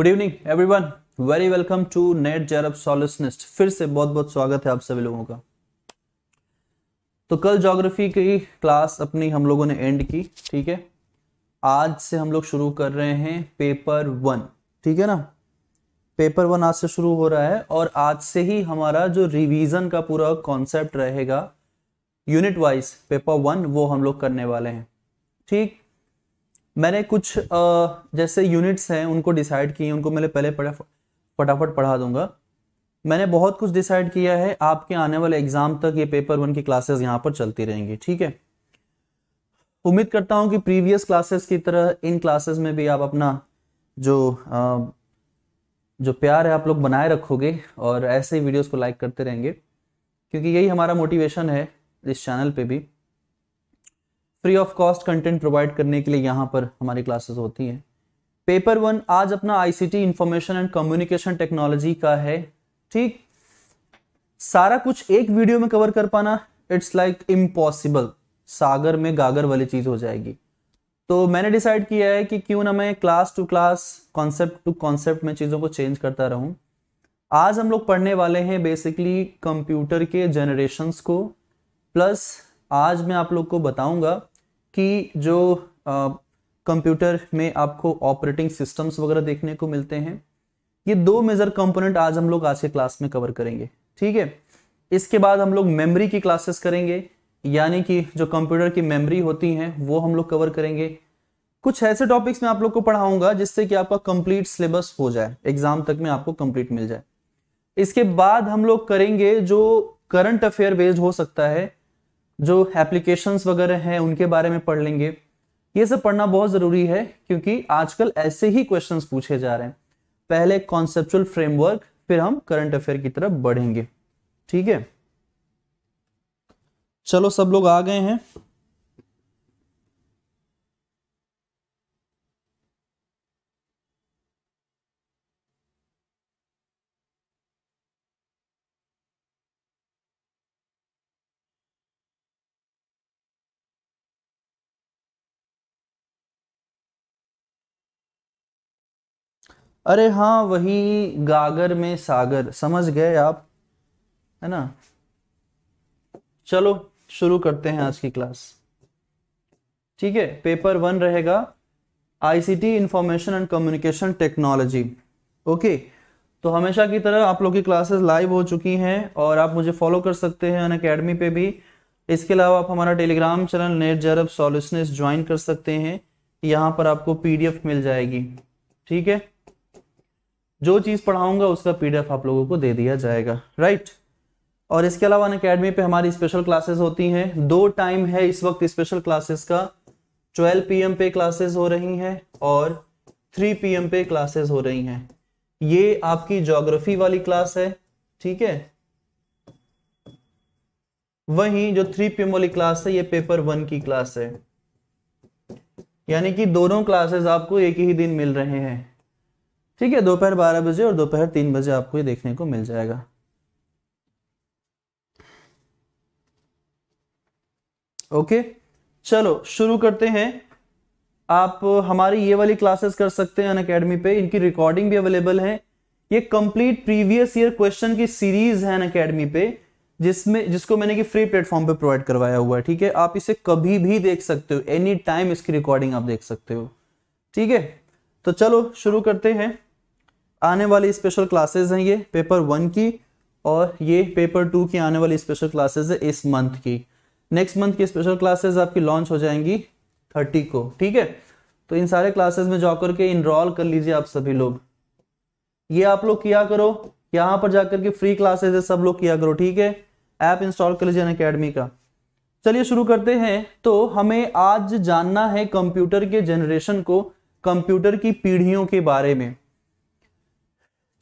Good evening everyone very welcome to NET JRF solutionist फिर से बहुत बहुत स्वागत है आप सभी लोगों का तो कल जोग्राफी की क्लास अपनी हम लोगों ने एंड की ठीक है आज से हम लोग शुरू कर रहे हैं पेपर वन ठीक है ना पेपर वन आज से शुरू हो रहा है और आज से ही हमारा जो रिवीजन का पूरा कॉन्सेप्ट रहेगा यूनिट वाइज पेपर वन वो हम लोग करने वाले हैं ठीक मैंने कुछ जैसे यूनिट्स हैं उनको डिसाइड किए उनको मैंने पहले पहले फटाफट पढ़ा दूंगा मैंने बहुत कुछ डिसाइड किया है आपके आने वाले एग्जाम तक ये पेपर वन की क्लासेस यहाँ पर चलती रहेंगी ठीक है उम्मीद करता हूँ कि प्रीवियस क्लासेस की तरह इन क्लासेस में भी आप अपना जो जो प्यार है आप लोग बनाए रखोगे और ऐसे ही वीडियोस को लाइक करते रहेंगे क्योंकि यही हमारा मोटिवेशन है इस चैनल पे भी free of cost content provide करने के लिए यहाँ पर हमारी क्लासेस होती हैं पेपर वन आज अपना ICT information and communication technology का है ठीक सारा कुछ एक वीडियो में कवर कर पाना इट्स लाइक इम्पॉसिबल सागर में गागर वाली चीज हो जाएगी तो मैंने डिसाइड किया है कि क्यों ना मैं class to class concept to concept में चीज़ों को चेंज करता रहूं आज हम लोग पढ़ने वाले हैं बेसिकली कंप्यूटर के जनरेशंस को प्लस आज मैं आप लोग को बताऊंगा कि जो कंप्यूटर में आपको ऑपरेटिंग सिस्टम्स वगैरह देखने को मिलते हैं ये दो मेजर कंपोनेंट आज हम लोग आज के क्लास में कवर करेंगे ठीक है इसके बाद हम लोग मेमोरी की क्लासेस करेंगे यानी कि जो कंप्यूटर की मेमोरी होती हैं वो हम लोग कवर करेंगे कुछ ऐसे टॉपिक्स में आप लोग को पढ़ाऊंगा जिससे कि आपका कंप्लीट सिलेबस हो जाए एग्जाम तक में आपको कंप्लीट मिल जाए इसके बाद हम लोग करेंगे जो करंट अफेयर बेस्ड हो सकता है जो एप्लीकेशंस वगैरह हैं उनके बारे में पढ़ लेंगे ये सब पढ़ना बहुत ज़रूरी है क्योंकि आजकल ऐसे ही क्वेश्चंस पूछे जा रहे हैं पहले कॉन्सेप्चुअल फ्रेमवर्क फिर हम करंट अफेयर की तरफ बढ़ेंगे ठीक है चलो सब लोग आ गए हैं अरे हाँ वही गागर में सागर समझ गए आप है ना चलो शुरू करते हैं आज की क्लास ठीक है पेपर वन रहेगा ICT information and communication technology okay तो हमेशा की तरह आप लोग की क्लासेस लाइव हो चुकी हैं और आप मुझे फॉलो कर सकते हैं अन अकेडमी पे भी इसके अलावा आप हमारा Telegram channel NET JRF solution join कर सकते हैं यहां पर आपको पीडीएफ मिल जाएगी ठीक है जो चीज़ पढ़ाऊंगा उसका पीडीएफ आप लोगों को दे दिया जाएगा राइट और इसके अलावा अकेडमी पे हमारी स्पेशल क्लासेस होती हैं दो टाइम है इस वक्त स्पेशल क्लासेस का 12 पीएम पे क्लासेस हो रही हैं और 3 पीएम पे क्लासेस हो रही हैं ये आपकी ज्योग्राफी वाली क्लास है ठीक है वहीं जो 3 पीएम वाली क्लास है ये पेपर वन की क्लास है यानी कि दोनों क्लासेस आपको एक ही दिन मिल रहे हैं ठीक है दोपहर बारह बजे और दोपहर तीन बजे आपको ये देखने को मिल जाएगा ओके चलो शुरू करते हैं आप हमारी ये वाली क्लासेस कर सकते हैं अन अकेडमी पे इनकी रिकॉर्डिंग भी अवेलेबल है ये कंप्लीट प्रीवियस ईयर क्वेश्चन की सीरीज है अन अकेडमी पे जिसमें जिसको मैंने कि फ्री प्लेटफॉर्म पे प्रोवाइड करवाया हुआ है ठीक है आप इसे कभी भी देख सकते हो एनी टाइम इसकी रिकॉर्डिंग आप देख सकते हो ठीक है तो चलो शुरू करते हैं आने वाली स्पेशल क्लासेस हैं ये पेपर वन की और ये पेपर टू की आने वाली स्पेशल क्लासेस है इस मंथ की नेक्स्ट मंथ की स्पेशल क्लासेस आपकी लॉन्च हो जाएंगी थर्टी को ठीक है तो इन सारे क्लासेस में जाकर के इनरोल कर लीजिए आप सभी लोग ये आप लोग किया करो यहाँ पर जाकर के फ्री क्लासेस है सब लोग किया करो ठीक है ऐप इंस्टॉल कर लीजिए अकेडमी का चलिए शुरू करते हैं तो हमें आज जानना है कंप्यूटर के जनरेशन को कंप्यूटर की पीढ़ियों के बारे में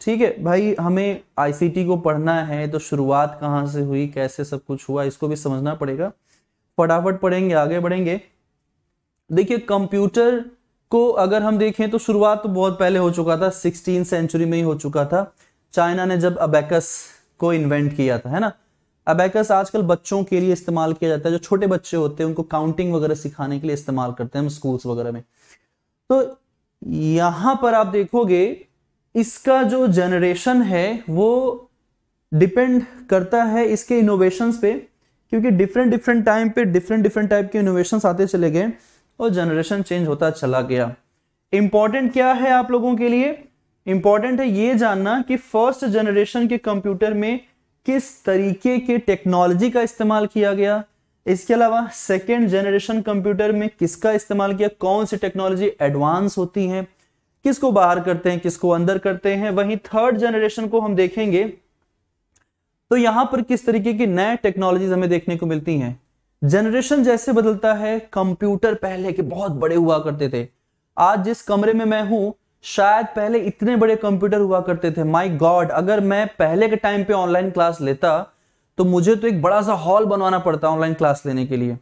ठीक है भाई हमें आईसीटी को पढ़ना है तो शुरुआत कहाँ से हुई कैसे सब कुछ हुआ इसको भी समझना पड़ेगा फटाफट पढ़ेंगे आगे बढ़ेंगे देखिए कंप्यूटर को अगर हम देखें तो शुरुआत तो बहुत पहले हो चुका था सिक्सटीन सेंचुरी में ही हो चुका था चाइना ने जब अबेकस को इन्वेंट किया था है ना अबेकस आजकल बच्चों के लिए इस्तेमाल किया जाता है जो छोटे बच्चे होते हैं उनको काउंटिंग वगैरह सिखाने के लिए इस्तेमाल करते हैं हम स्कूल्स वगैरह में तो यहां पर आप देखोगे इसका जो जनरेशन है वो डिपेंड करता है इसके इनोवेशंस पे क्योंकि डिफरेंट डिफरेंट टाइम पे डिफरेंट डिफरेंट टाइप के इनोवेशंस आते चले गए और जनरेशन चेंज होता चला गया इंपॉर्टेंट क्या है आप लोगों के लिए इंपॉर्टेंट है ये जानना कि फर्स्ट जनरेशन के कंप्यूटर में किस तरीके के टेक्नोलॉजी का इस्तेमाल किया गया इसके अलावा सेकेंड जनरेशन कंप्यूटर में किसका इस्तेमाल किया कौन सी टेक्नोलॉजी एडवांस होती है किसको बाहर करते हैं किसको अंदर करते हैं वहीं थर्ड जनरेशन को हम देखेंगे तो यहां पर किस तरीके की नए टेक्नोलॉजीज हमें देखने को मिलती हैं जनरेशन जैसे बदलता है कंप्यूटर पहले के बहुत बड़े हुआ करते थे आज जिस कमरे में मैं हूं शायद पहले इतने बड़े कंप्यूटर हुआ करते थे माई गॉड अगर मैं पहले के टाइम पे ऑनलाइन क्लास लेता तो मुझे तो एक बड़ा सा हॉल बनवाना पड़ता ऑनलाइन क्लास लेने के लिए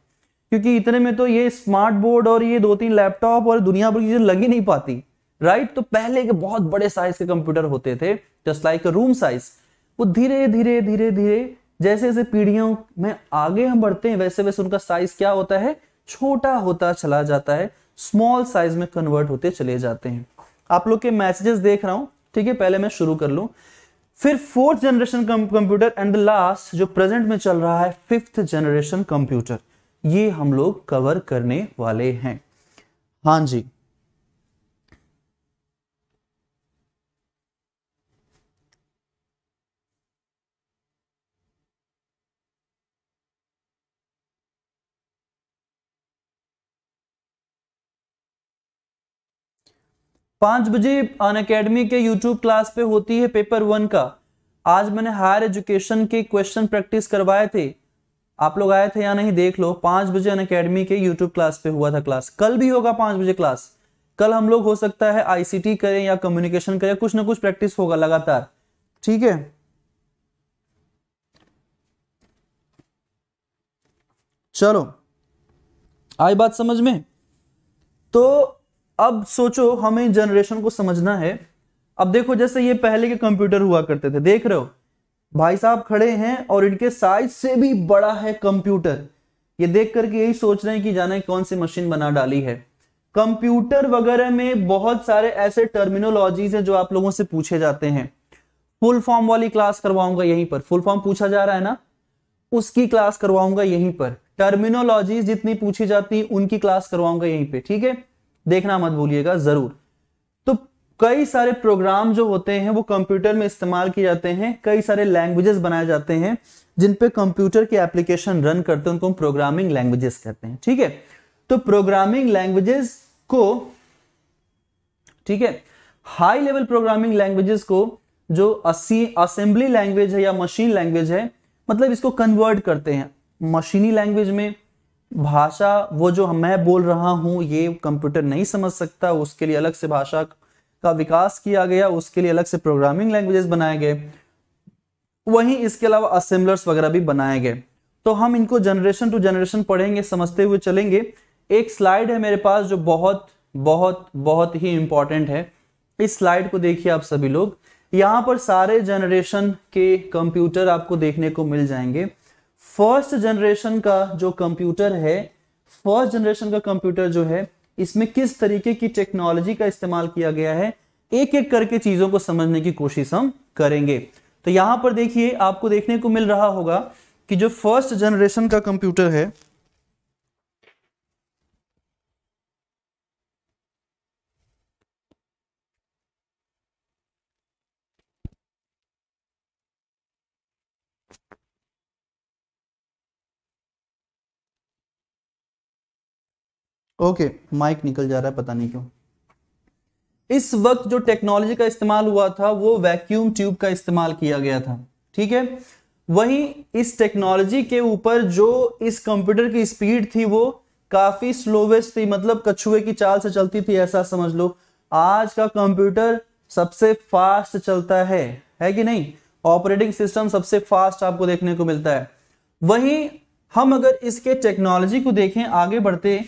क्योंकि इतने में तो ये स्मार्ट बोर्ड और ये दो तीन लैपटॉप और दुनिया भर की चीजें लगी नहीं पाती राइट तो पहले के बहुत बड़े साइज के कंप्यूटर होते थे जस्ट लाइक रूम साइज वो धीरे धीरे धीरे धीरे जैसे जैसे पीढ़ियों में आगे हम बढ़ते हैं वैसे वैसे उनका साइज क्या होता है छोटा होता चला जाता है स्मॉल साइज में कन्वर्ट होते चले जाते हैं आप लोग के मैसेजेस देख रहा हूं ठीक है पहले मैं शुरू कर लू फिर fourth generation computer and the last जो प्रेजेंट में चल रहा है फिफ्थ जनरेशन कंप्यूटर ये हम लोग कवर करने वाले हैं हाँ जी पांच बजे अन अकेडमी के यूट्यूब क्लास पे होती है पेपर वन का आज मैंने हायर एजुकेशन के क्वेश्चन प्रैक्टिस करवाए थे आप लोग आए थे या नहीं देख लो पांच बजे अन अकेडमी के यूट्यूब क्लास पे हुआ था क्लास कल भी होगा पांच बजे क्लास कल हम लोग हो सकता है आईसीटी करें या कम्युनिकेशन करें कुछ ना कुछ प्रैक्टिस होगा लगातार ठीक है चलो आई बात समझ में तो अब सोचो हमें जनरेशन को समझना है अब देखो जैसे ये पहले के कंप्यूटर हुआ करते थे देख रहे हो भाई साहब खड़े हैं और इनके साइज से भी बड़ा है कंप्यूटर ये देख करके यही सोच रहे हैं कि जाने कौन सी मशीन बना डाली है कंप्यूटर वगैरह में बहुत सारे ऐसे टर्मिनोलॉजीज हैं जो आप लोगों से पूछे जाते हैं फुल फॉर्म वाली क्लास करवाऊंगा यहीं पर फुल फॉर्म पूछा जा रहा है ना उसकी क्लास करवाऊंगा यहीं पर टर्मिनोलॉजीज जितनी पूछी जाती उनकी क्लास करवाऊंगा यहीं पर ठीक है देखना मत भूलिएगा जरूर तो कई सारे प्रोग्राम जो होते हैं वो कंप्यूटर में इस्तेमाल किए जाते हैं कई सारे लैंग्वेजेस बनाए जाते हैं जिन पे कंप्यूटर के एप्लीकेशन रन करते हैं उनको हम प्रोग्रामिंग लैंग्वेजेस कहते हैं ठीक है तो प्रोग्रामिंग लैंग्वेजेस को ठीक है हाई लेवल प्रोग्रामिंग लैंग्वेजेस को जो असेंबली लैंग्वेज है या मशीन लैंग्वेज है मतलब इसको कन्वर्ट करते हैं मशीनी लैंग्वेज में भाषा वो जो मैं बोल रहा हूं ये कंप्यूटर नहीं समझ सकता उसके लिए अलग से भाषा का विकास किया गया उसके लिए अलग से प्रोग्रामिंग लैंग्वेजेस बनाए गए वहीं इसके अलावा असेंबलर्स वगैरह भी बनाए गए तो हम इनको जनरेशन टू जनरेशन पढ़ेंगे समझते हुए चलेंगे एक स्लाइड है मेरे पास जो बहुत बहुत बहुत ही इंपॉर्टेंट है इस स्लाइड को देखिए आप सभी लोग यहाँ पर सारे जनरेशन के कंप्यूटर आपको देखने को मिल जाएंगे फर्स्ट जनरेशन का जो कंप्यूटर है फर्स्ट जनरेशन का कंप्यूटर जो है इसमें किस तरीके की टेक्नोलॉजी का इस्तेमाल किया गया है एक एक करके चीजों को समझने की कोशिश हम करेंगे तो यहां पर देखिए आपको देखने को मिल रहा होगा कि जो फर्स्ट जनरेशन का कंप्यूटर है ओके माइक निकल जा रहा है पता नहीं क्यों इस वक्त जो टेक्नोलॉजी का इस्तेमाल हुआ था वो वैक्यूम ट्यूब का इस्तेमाल किया गया था ठीक है वहीं इस टेक्नोलॉजी के ऊपर जो इस कंप्यूटर की स्पीड थी वो काफी स्लोवेस्ट थी मतलब कछुए की चाल से चलती थी ऐसा समझ लो आज का कंप्यूटर सबसे फास्ट चलता है है कि नहीं ऑपरेटिंग सिस्टम सबसे फास्ट आपको देखने को मिलता है वहीं हम अगर इसके टेक्नोलॉजी को देखें आगे बढ़ते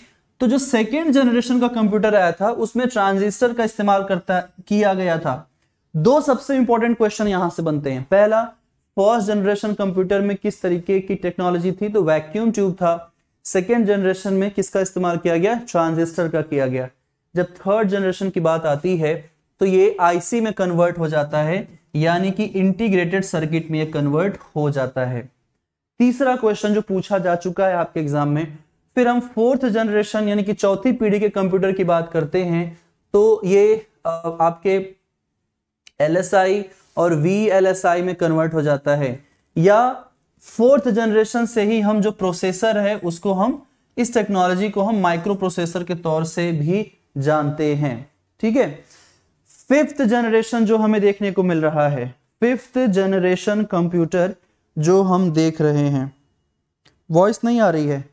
तो जो सेकेंड जनरेशन का कंप्यूटर आया था उसमें ट्रांजिस्टर का इस्तेमाल करता किया गया था दो सबसे इंपॉर्टेंट क्वेश्चन यहां से बनते हैं पहला फर्स्ट जनरेशन कंप्यूटर में किस तरीके की टेक्नोलॉजी थी तो वैक्यूम ट्यूब था सेकेंड जनरेशन में किसका इस्तेमाल किया गया ट्रांजिस्टर का किया गया जब थर्ड जनरेशन की बात आती है तो ये आईसी में कन्वर्ट हो जाता है यानी कि इंटीग्रेटेड सर्किट में ये कन्वर्ट हो जाता है तीसरा क्वेश्चन जो पूछा जा चुका है आपके एग्जाम में फिर हम फोर्थ जनरेशन यानी कि चौथी पीढ़ी के कंप्यूटर की बात करते हैं तो ये आपके एल और वी में कन्वर्ट हो जाता है या फोर्थ जनरेशन से ही हम जो प्रोसेसर है उसको हम इस टेक्नोलॉजी को हम माइक्रो प्रोसेसर के तौर से भी जानते हैं ठीक है फिफ्थ जनरेशन जो हमें देखने को मिल रहा है फिफ्थ जनरेशन कंप्यूटर जो हम देख रहे हैं वॉइस नहीं आ रही है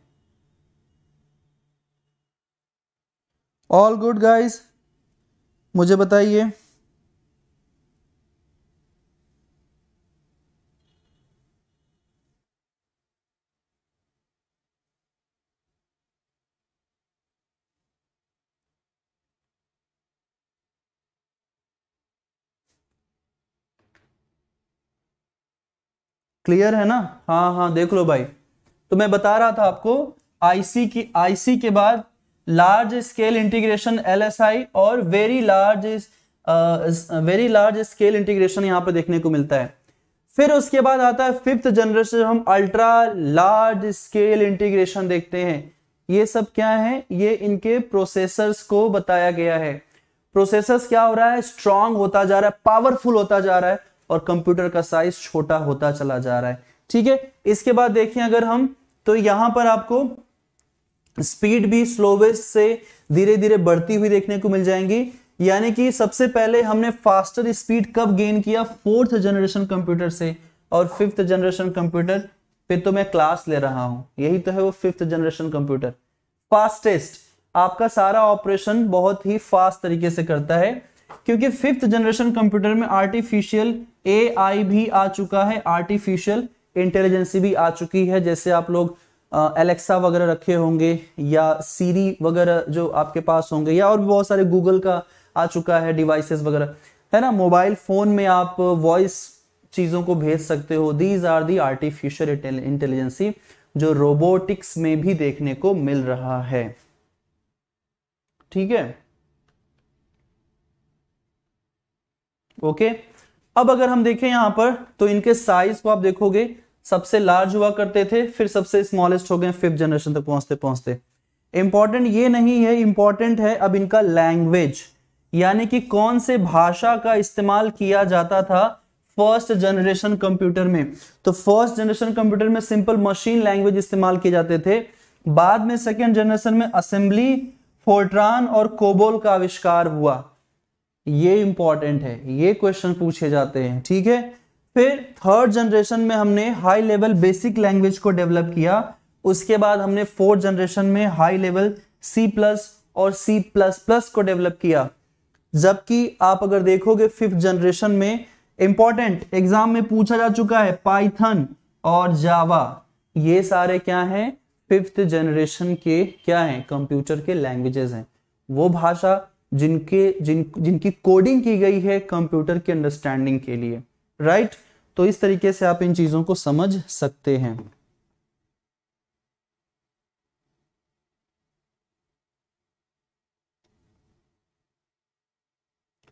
ऑल गुड गाइस मुझे बताइए क्लियर है ना हाँ हाँ देख लो भाई तो मैं बता रहा था आपको आईसी की आईसी के बाद लार्ज स्केल इंटीग्रेशन एल और very large very large scale integration यहां पर देखने को मिलता है फिर उसके बाद आता है फिफ्थ जनरेशन हम अल्ट्रा लार्ज स्केल इंटीग्रेशन देखते हैं ये सब क्या है ये इनके प्रोसेसर्स को बताया गया है प्रोसेसर्स क्या हो रहा है स्ट्रांग होता जा रहा है पावरफुल होता जा रहा है और कंप्यूटर का साइज छोटा होता चला जा रहा है ठीक है इसके बाद देखिए अगर हम तो यहां पर आपको स्पीड भी स्लोवेस्ट से धीरे धीरे बढ़ती हुई देखने को मिल जाएंगी यानी कि सबसे पहले हमने फास्टर स्पीड कब गेन किया फोर्थ जनरेशन कंप्यूटर से और फिफ्थ जनरेशन कंप्यूटर पे तो मैं क्लास ले रहा हूं यही तो है वो फिफ्थ जनरेशन कंप्यूटर फास्टेस्ट आपका सारा ऑपरेशन बहुत ही फास्ट तरीके से करता है क्योंकि फिफ्थ जनरेशन कंप्यूटर में आर्टिफिशियल ए भी आ चुका है आर्टिफिशियल इंटेलिजेंसी भी आ चुकी है जैसे आप लोग एलेक्सा वगैरह रखे होंगे या सीरी वगैरह जो आपके पास होंगे या और भी बहुत सारे गूगल का आ चुका है डिवाइसेस वगैरह है ना मोबाइल फोन में आप वॉइस चीजों को भेज सकते हो these are the artificial intelligence जो रोबोटिक्स में भी देखने को मिल रहा है ठीक है ओके अब अगर हम देखें यहां पर तो इनके साइज को आप देखोगे सबसे लार्ज हुआ करते थे फिर सबसे स्मॉलेस्ट हो गए फिफ्थ जनरेशन तक पहुंचते पहुंचते इंपॉर्टेंट ये नहीं है इंपॉर्टेंट है अब इनका लैंग्वेज यानी कि कौन से भाषा का इस्तेमाल किया जाता था फर्स्ट जनरेशन कंप्यूटर में तो फर्स्ट जनरेशन कंप्यूटर में सिंपल मशीन लैंग्वेज इस्तेमाल किए जाते थे बाद में सेकेंड जनरेशन में असेंबली फोर्ट्रान और कोबोल का आविष्कार हुआ ये इंपॉर्टेंट है ये क्वेश्चन पूछे जाते हैं ठीक है फिर थर्ड जनरेशन में हमने हाई लेवल बेसिक लैंग्वेज को डेवलप किया उसके बाद हमने फोर्थ जनरेशन में हाई लेवल सी प्लस और सी प्लस प्लस को डेवलप किया जबकि आप अगर देखोगे फिफ्थ जनरेशन में इंपॉर्टेंट एग्जाम में पूछा जा चुका है पाइथन और जावा ये सारे क्या हैं फिफ्थ जनरेशन के क्या हैं कंप्यूटर के लैंग्वेजेस हैं वो भाषा जिनके जिन जिनकी कोडिंग की गई है कंप्यूटर के अंडरस्टैंडिंग के लिए राइट right? तो इस तरीके से आप इन चीजों को समझ सकते हैं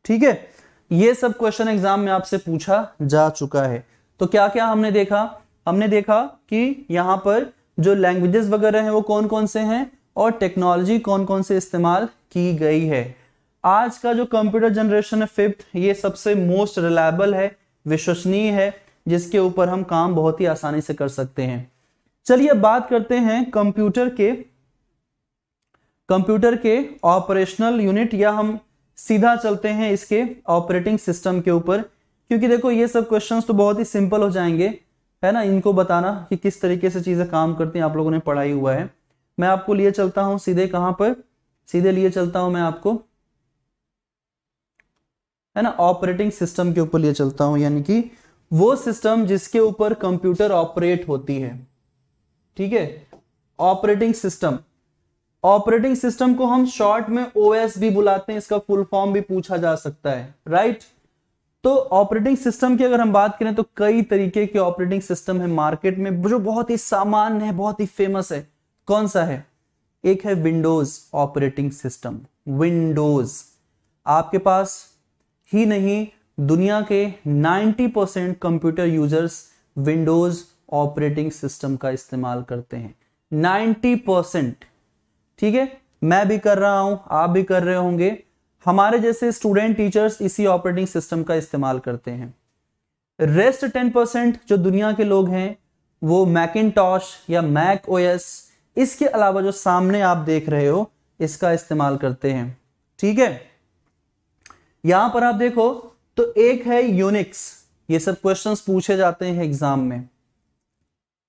ठीक है ये सब क्वेश्चन एग्जाम में आपसे पूछा जा चुका है तो क्या क्या हमने देखा हमने देखा कि यहां पर जो लैंग्वेजेस वगैरह हैं वो कौन कौन से हैं और टेक्नोलॉजी कौन कौन से इस्तेमाल की गई है आज का जो कंप्यूटर जनरेशन है फिफ्थ ये सबसे मोस्ट रिलायबल है विश्वसनीय है जिसके ऊपर हम काम बहुत ही आसानी से कर सकते हैं चलिए बात करते हैं कंप्यूटर के कंप्यूटर के ऑपरेशनल यूनिट या हम सीधा चलते हैं इसके ऑपरेटिंग सिस्टम के ऊपर क्योंकि देखो ये सब क्वेश्चंस तो बहुत ही सिंपल हो जाएंगे है ना इनको बताना कि किस तरीके से चीज़ें काम करती हैं आप लोगों ने पढ़ाई हुआ है मैं आपको लिए चलता हूं सीधे कहां पर सीधे लिए चलता हूं मैं आपको है ना ऑपरेटिंग सिस्टम के ऊपर लिए चलता हूं यानी कि वो सिस्टम जिसके ऊपर कंप्यूटर ऑपरेट होती है ठीक है ऑपरेटिंग सिस्टम ऑपरेटिंग सिस्टम को हम शॉर्ट में ओएस भी बुलाते हैं इसका फुल फॉर्म भी पूछा जा सकता है राइट तो ऑपरेटिंग सिस्टम की अगर हम बात करें तो कई तरीके के ऑपरेटिंग सिस्टम है मार्केट में जो बहुत ही सामान्य है बहुत ही फेमस है कौन सा है एक है विंडोज ऑपरेटिंग सिस्टम विंडोज आपके पास ही नहीं दुनिया के 90 percent computer users Windows operating system का इस्तेमाल करते हैं 90 परसेंट ठीक है मैं भी कर रहा हूं आप भी कर रहे होंगे हमारे जैसे स्टूडेंट टीचर्स इसी ऑपरेटिंग सिस्टम का इस्तेमाल करते हैं रेस्ट टेन परसेंट जो दुनिया के लोग हैं वो मैकिन या मैक ओएस इसके अलावा जो सामने आप देख रहे हो इसका इस्तेमाल करते हैं ठीक है यहां पर आप देखो तो एक है यूनिक्स ये सब क्वेश्चंस पूछे जाते हैं एग्जाम में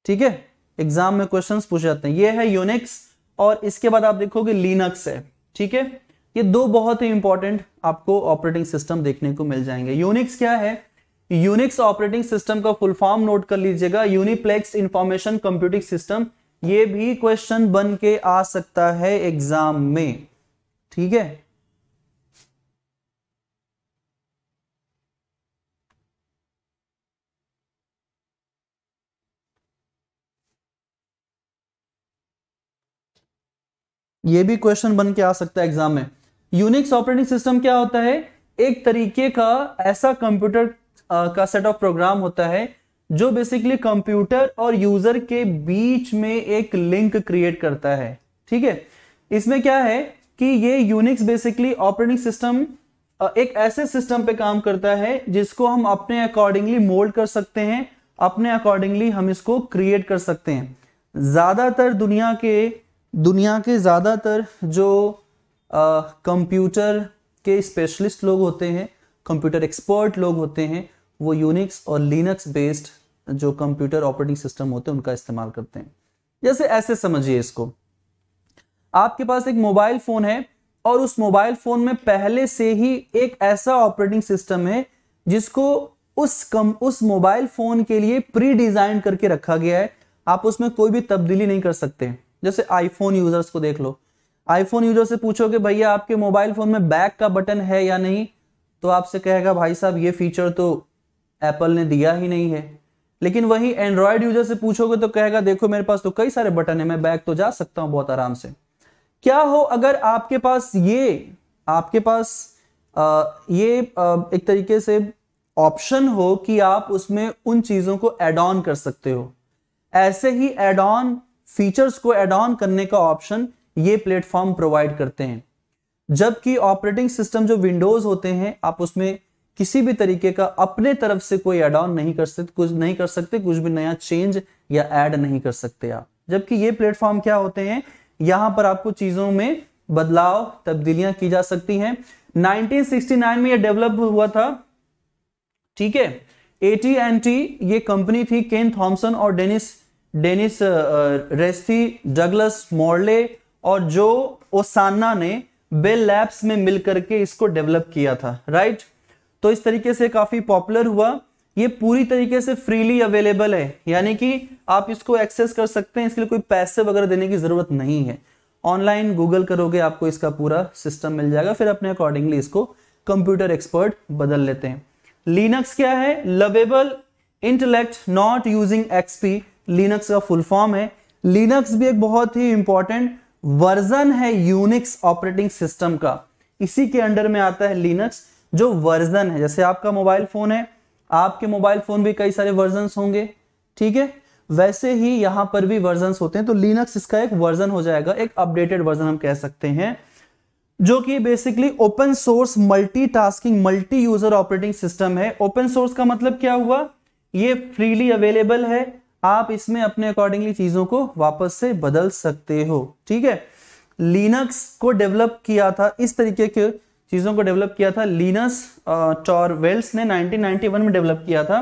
ठीक है एग्जाम में क्वेश्चंस पूछे जाते हैं ये है यूनिक्स और इसके बाद आप देखोगे लिनक्स है ठीक है ये दो बहुत ही इंपॉर्टेंट आपको ऑपरेटिंग सिस्टम देखने को मिल जाएंगे यूनिक्स क्या है यूनिक्स ऑपरेटिंग सिस्टम का फुल फॉर्म नोट कर लीजिएगा यूनिप्लेक्स इंफॉर्मेशन कंप्यूटिंग सिस्टम ये भी क्वेश्चन बन के आ सकता है एग्जाम में ठीक है ये भी क्वेश्चन बन के आ सकता है एग्जाम में यूनिक्स ऑपरेटिंग सिस्टम क्या होता है एक तरीके का ऐसा कंप्यूटर का सेट ऑफ प्रोग्राम होता है जो बेसिकली कंप्यूटर और यूजर के बीच में एक लिंक क्रिएट करता है ठीक है इसमें क्या है कि ये यूनिक्स बेसिकली ऑपरेटिंग सिस्टम एक ऐसे सिस्टम पे काम करता है जिसको हम अपने अकॉर्डिंगली मोल्ड कर सकते हैं अपने अकॉर्डिंगली हम इसको क्रिएट कर सकते हैं ज्यादातर दुनिया के दुनिया के ज़्यादातर जो कंप्यूटर के स्पेशलिस्ट लोग होते हैं कंप्यूटर एक्सपर्ट लोग होते हैं वो यूनिक्स और लिनक्स बेस्ड जो कंप्यूटर ऑपरेटिंग सिस्टम होते हैं उनका इस्तेमाल करते हैं जैसे ऐसे समझिए इसको आपके पास एक मोबाइल फोन है और उस मोबाइल फोन में पहले से ही एक ऐसा ऑपरेटिंग सिस्टम है जिसको उस कम उस मोबाइल फोन के लिए प्री डिजाइन करके रखा गया है आप उसमें कोई भी तब्दीली नहीं कर सकते हैं जैसे आईफोन यूजर्स को देख लो आईफोन यूजर से पूछोगे भैया आपके मोबाइल फोन में बैक का बटन है या नहीं तो आपसे कहेगा भाई साहब ये फीचर तो एप्पल ने दिया ही नहीं है लेकिन वही एंड्रॉयड यूजर से पूछोगे तो कहेगा देखो मेरे पास तो कई सारे बटन है मैं बैक तो जा सकता हूं बहुत आराम से क्या हो अगर आपके पास ये आपके पास आ, ये आ, एक तरीके से ऑप्शन हो कि आप उसमें उन चीजों को एड ऑन कर सकते हो ऐसे ही एड ऑन फीचर्स को एड ऑन करने का ऑप्शन ये प्लेटफॉर्म प्रोवाइड करते हैं जबकि ऑपरेटिंग सिस्टम जो विंडोज होते हैं आप उसमें किसी भी तरीके का अपने तरफ से कोई एड ऑन नहीं कर सकते कुछ नहीं कर सकते कुछ भी नया चेंज या एड नहीं कर सकते आप जबकि ये प्लेटफॉर्म क्या होते हैं यहां पर आपको चीजों में बदलाव तब्दीलियां की जा सकती हैं 1969 में ये डेवलप हुआ था ठीक है एटी एन टी ये कंपनी थी केन थॉम्सन और Dennis Dennis Ritchie Douglas Morley और जो ओसाना ने बेल लैब्स में मिलकर के इसको डेवलप किया था राइट तो इस तरीके से काफ़ी पॉपुलर हुआ ये पूरी तरीके से फ्रीली अवेलेबल है यानी कि आप इसको एक्सेस कर सकते हैं इसके लिए कोई पैसे वगैरह देने की ज़रूरत नहीं है ऑनलाइन गूगल करोगे आपको इसका पूरा सिस्टम मिल जाएगा फिर अपने अकॉर्डिंगली इसको कंप्यूटर एक्सपर्ट बदल लेते हैं लिनक्स क्या है lovable intellect not using XP Linux का फुल फॉर्म है लिनक्स भी एक बहुत ही इंपॉर्टेंट वर्जन है यूनिक्स ऑपरेटिंग सिस्टम का इसी के अंडर में आता है लिनक्स जो वर्जन है जैसे आपका मोबाइल फोन है आपके मोबाइल फोन भी कई सारे वर्जन होंगे ठीक है वैसे ही यहां पर भी वर्जन होते हैं तो लिनक्स इसका एक वर्जन हो जाएगा एक अपडेटेड वर्जन हम कह सकते हैं जो कि basically open source multi tasking multi user operating system है ओपन सोर्स का मतलब क्या हुआ ये फ्रीली अवेलेबल है आप इसमें अपने अकॉर्डिंगली चीजों को वापस से बदल सकते हो ठीक है लिनक्स को डेवलप किया था इस तरीके के चीजों को डेवलप किया था लीनस टॉरवेल्स ने 1991 में डेवलप किया था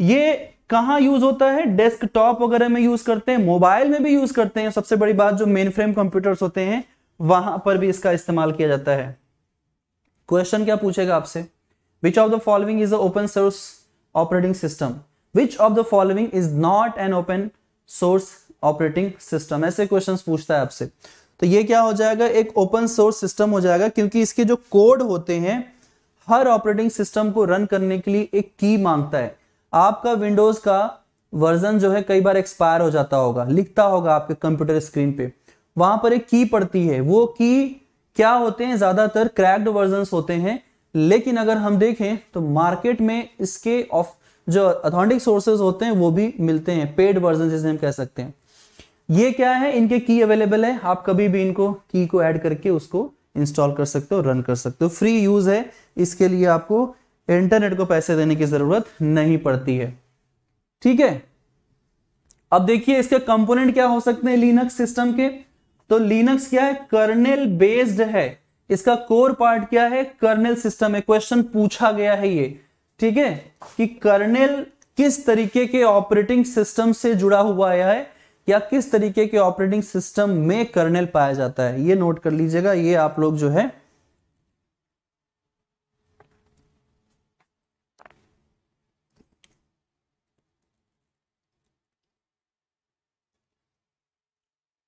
ये कहाँ यूज होता है डेस्कटॉप वगैरह में यूज करते हैं मोबाइल में भी यूज करते हैं सबसे बड़ी बात जो मेन फ्रेम कंप्यूटर्स होते हैं वहां पर भी इसका इस्तेमाल किया जाता है क्वेश्चन क्या पूछेगा आपसे which of the following is a open source operating system which of the following is not an open source operating system ऐसे क्वेश्चन पूछता है आपसे तो ये क्या हो जाएगा एक ओपन सोर्स सिस्टम हो जाएगा क्योंकि इसके जो कोड होते हैं हर ऑपरेटिंग सिस्टम को रन करने के लिए एक की मांगता है आपका विंडोज का वर्जन जो है कई बार एक्सपायर हो जाता होगा लिखता होगा आपके कंप्यूटर स्क्रीन पे वहां पर एक की पड़ती है वो की क्या होते हैं ज्यादातर क्रैक्ड वर्जन होते हैं लेकिन अगर हम देखें तो मार्केट में इसके ऑफ जो अथॉन्टिक सोर्सेज होते हैं वो भी मिलते हैं पेड वर्जन जिसे हम कह सकते हैं ये क्या है इनके की अवेलेबल है आप कभी भी इनको की को ऐड करके उसको इंस्टॉल कर सकते हो रन कर सकते हो फ्री यूज है इसके लिए आपको इंटरनेट को पैसे देने की जरूरत नहीं पड़ती है ठीक है अब देखिए इसके कंपोनेंट क्या हो सकते हैं लिनक्स सिस्टम के तो लिनक्स क्या है कर्नेल बेस्ड है इसका कोर पार्ट क्या है कर्नेल सिस्टम है क्वेश्चन पूछा गया है ये ठीक है कि कर्नेल किस तरीके के ऑपरेटिंग सिस्टम से जुड़ा हुआ आया है या किस तरीके के ऑपरेटिंग सिस्टम में कर्नेल पाया जाता है ये नोट कर लीजिएगा ये आप लोग जो है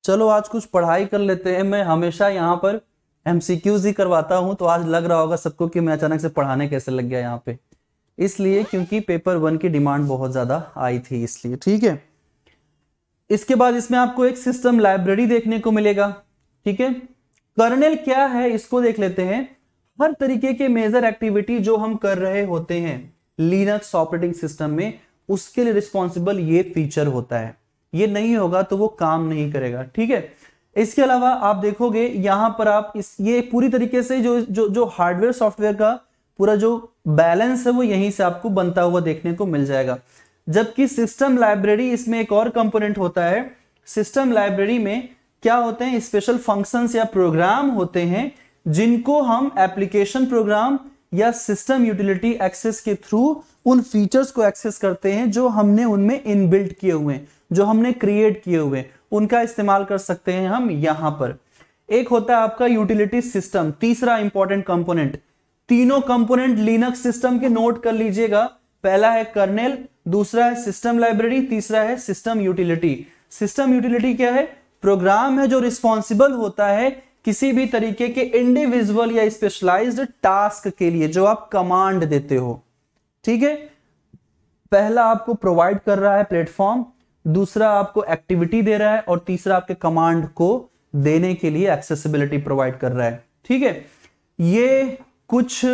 चलो आज कुछ पढ़ाई कर लेते हैं मैं हमेशा यहां पर एमसीक्यूज ही करवाता हूं तो आज लग रहा होगा सबको कि मैं अचानक से पढ़ाने कैसे लग गया यहां पे इसलिए क्योंकि पेपर वन की डिमांड बहुत ज्यादा आई थी इसलिए ठीक है इसके बाद इसमें आपको एक सिस्टम लाइब्रेरी देखने को मिलेगा ठीक है कर्नल क्या है इसको देख लेते हैं हर तरीके के मेजर एक्टिविटी जो हम कर रहे होते हैं लिनक्स ऑपरेटिंग सिस्टम में उसके लिए रिस्पॉन्सिबल ये फीचर होता है ये नहीं होगा तो वो काम नहीं करेगा ठीक है इसके अलावा आप देखोगे यहां पर आप इस ये पूरी तरीके से जो जो जो हार्डवेयर सॉफ्टवेयर का पूरा जो बैलेंस है वो यहीं से आपको बनता हुआ देखने को मिल जाएगा जबकि सिस्टम लाइब्रेरी इसमें एक और कंपोनेंट होता है सिस्टम लाइब्रेरी में क्या होते हैं स्पेशल फंक्शंस या प्रोग्राम होते हैं जिनको हम एप्लीकेशन प्रोग्राम या सिस्टम यूटिलिटी एक्सेस के थ्रू उन फीचर्स को एक्सेस करते हैं जो हमने उनमें इनबिल्ट किए हुए हैं जो हमने क्रिएट किए हुए उनका इस्तेमाल कर सकते हैं हम यहां पर एक होता है आपका यूटिलिटी सिस्टम तीसरा इंपॉर्टेंट कंपोनेंट तीनों कंपोनेंट लिनक्स सिस्टम के नोट कर लीजिएगा पहला है कर्नेल दूसरा है सिस्टम लाइब्रेरी तीसरा है सिस्टम यूटिलिटी सिस्टम यूटिलिटी क्या है प्रोग्राम है जो रिस्पॉन्सिबल होता है किसी भी तरीके के इंडिविजुअल या स्पेशलाइज्ड टास्क के लिए जो आप कमांड देते हो ठीक है पहला आपको प्रोवाइड कर रहा है प्लेटफॉर्म दूसरा आपको एक्टिविटी दे रहा है और तीसरा आपके कमांड को देने के लिए एक्सेसिबिलिटी प्रोवाइड कर रहा है ठीक है ये कुछ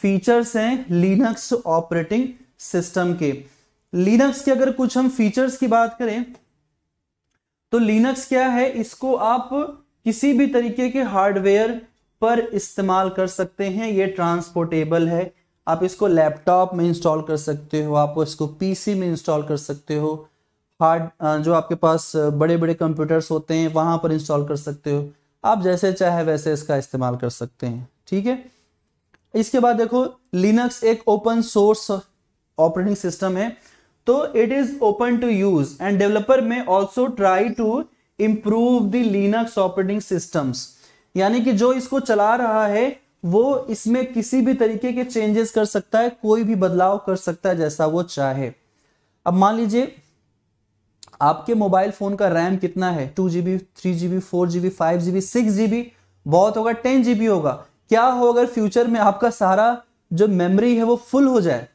फीचर्स हैं लिनक्स ऑपरेटिंग सिस्टम के लिनक्स के अगर कुछ हम फीचर्स की बात करें तो लिनक्स क्या है इसको आप किसी भी तरीके के हार्डवेयर पर इस्तेमाल कर सकते हैं ये ट्रांसपोर्टेबल है आप इसको लैपटॉप में इंस्टॉल कर सकते हो आप इसको पीसी में इंस्टॉल कर सकते हो हार्ड जो आपके पास बड़े बड़े कंप्यूटर्स होते हैं वहां पर इंस्टॉल कर सकते हो आप जैसे चाहे वैसे इसका इस्तेमाल कर सकते हैं ठीक है इसके बाद देखो लिनक्स एक ओपन सोर्स ऑपरेटिंग सिस्टम है तो it is open to use and developer में also try to improve the Linux operating systems यानी कि जो इसको चला रहा है वो इसमें किसी भी तरीके के चेंजेस कर सकता है कोई भी बदलाव कर सकता है जैसा वो चाहे अब मान लीजिए आपके मोबाइल फोन का रैम कितना है two GB three GB four GB five GB six GB बहुत होगा टेन जीबी होगा क्या हो अगर फ्यूचर में आपका सारा जो मेमोरी है वो फुल हो जाए